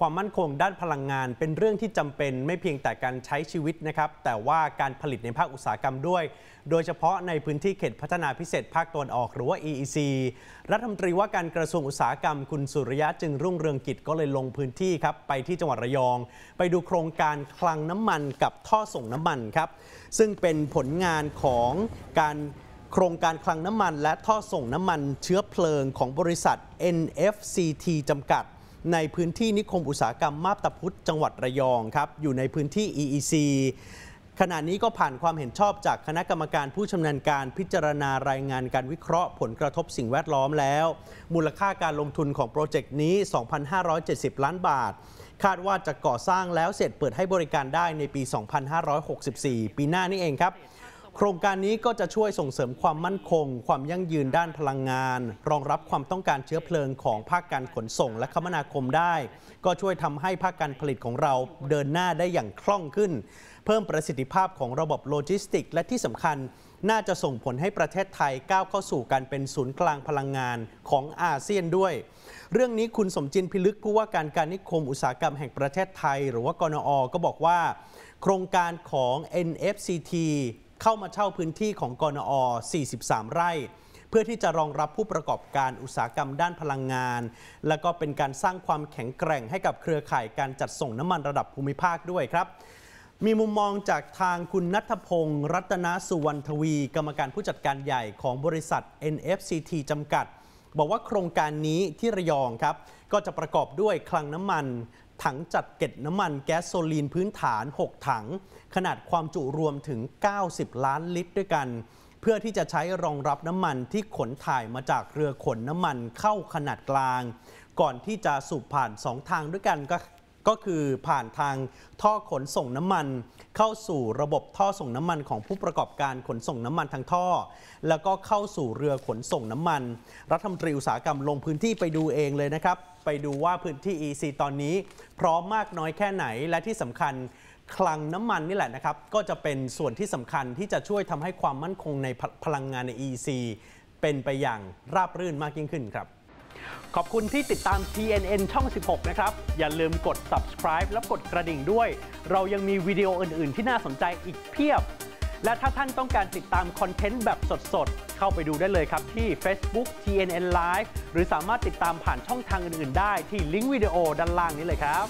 ความมั่นคงด้านพลังงานเป็นเรื่องที่จำเป็นไม่เพียงแต่การใช้ชีวิตนะครับ แต่ว่าการผลิตในภาคอุตสาหกรรมด้วย โดยเฉพาะในพื้นที่เขตพัฒนาพิเศษภาคตะวันออก หรือว่า EEC รัฐมนตรีว่าการกระทรวงอุตสาหกรรม คุณสุริยะจึงรุ่งเรืองกิจ ก็เลยลงพื้นที่ครับ ไปที่จังหวัดระยอง ไปดูโครงการคลังน้ำมัน กับท่อส่งน้ำมันครับ ซึ่งเป็นผลงานของการโครงการคลังน้ำมัน และท่อส่งน้ำมัน เชื้อเพลิงของบริษัท NFCT จำกัดในพื้นที่นิคมอุตสาหกรรมมาบตาพุธจังหวัดระยองครับอยู่ในพื้นที่ EEC ขณะนี้ก็ผ่านความเห็นชอบจากคณะกรรมการผู้ชำนาญการพิจารณารายงานการวิเคราะห์ ผลกระทบสิ่งแวดล้อมแล้ว มูลค่าการลงทุนของโปรเจกต์นี้ 2,570 ล้านบาท คาดว่าจะก่อสร้างแล้วเสร็จเปิดให้บริการได้ในปี 2,564 ปีหน้านี่เองครับโครงการนี้ก็จะช่วยส่งเสริมความมั่นคงความยั่งยืนด้านพลังงาน รองรับความต้องการเชื้อเพลิงของภาคการขนส่งและคมนาคมได้ ก็ช่วยทำให้ภาคการผลิตของเราเดินหน้าได้อย่างคล่องขึ้น เพิ่มประสิทธิภาพของระบบโลจิสติก และที่สำคัญน่าจะส่งผลให้ประเทศไทยก้าวเข้าสู่การเป็นศูนย์กลางพลังงานของอาเซียนด้วย เรื่องนี้คุณสมจินพิลึกผู้ว่าการการนิคมอุตสาหกรรมแห่งประเทศไทย หรือว่ากนอก็บอกว่า โครงการของ NFCT เข้ามาเช่าพื้นที่ของกนอ43ไร่ เพื่อที่จะรองรับผู้ประกอบการอุตสาหกรรมด้านพลังงาน และก็เป็นการสร้างความแข็งแกร่งให้กับเครือข่ายการจัดส่งน้ำมันระดับภูมิภาคด้วยครับ มีมุมมองจากทางคุณนัทพงศ์รัตนสุวรรณทวี กรรมการผู้จัดการใหญ่ของบริษัท NFCT จำกัด บอกว่าโครงการนี้ที่ระยองครับก็จะประกอบด้วยคลังน้ำมันถังจัดเก็บน้ำมันแก๊สโซลีนพื้นฐาน 6 ถัง ขนาดความจุรวมถึง 90 ล้านลิตรด้วยกัน เพื่อที่จะใช้รองรับน้ำมันที่ขนถ่ายมาจากเรือขนน้ำมันเข้าขนาดกลาง ก่อนที่จะสูบผ่าน 2 ทางด้วยกันก็ก็คือผ่านทางท่อขนส่งน้ำมัน เข้าสู่ระบบท่อส่งน้ำมันของผู้ประกอบการขนส่งน้ำมันทางท่อ แล้วก็เข้าสู่เรือขนส่งน้ำมัน รัฐมนตรีอุตสาหกรรมลงพื้นที่ไปดูเองเลยนะครับ ไปดูว่าพื้นที่ EC ตอนนี้พร้อมมากน้อยแค่ไหนและที่สำคัญคลังน้ำมันนี่แหละนะครับ ก็จะเป็นส่วนที่สำคัญที่จะช่วยทำให้ความมั่นคงในพลังงานใน EC เป็นไปอย่างราบรื่นมากยิ่งขึ้นครับขอบคุณที่ติดตาม TNN ช่อง 16 นะครับ อย่าลืมกด subscribe และกดกระดิ่งด้วย เรายังมีวิดีโออื่น ๆ ที่น่าสนใจอีกเพียบ และถ้าท่านต้องการติดตามคอนเทนต์แบบสด ๆ เข้าไปดูได้เลยครับที่ Facebook TNN Live หรือสามารถติดตามผ่านช่องทางอื่น ๆ ได้ที่ลิงก์วิดีโอด้านล่างนี้เลยครับ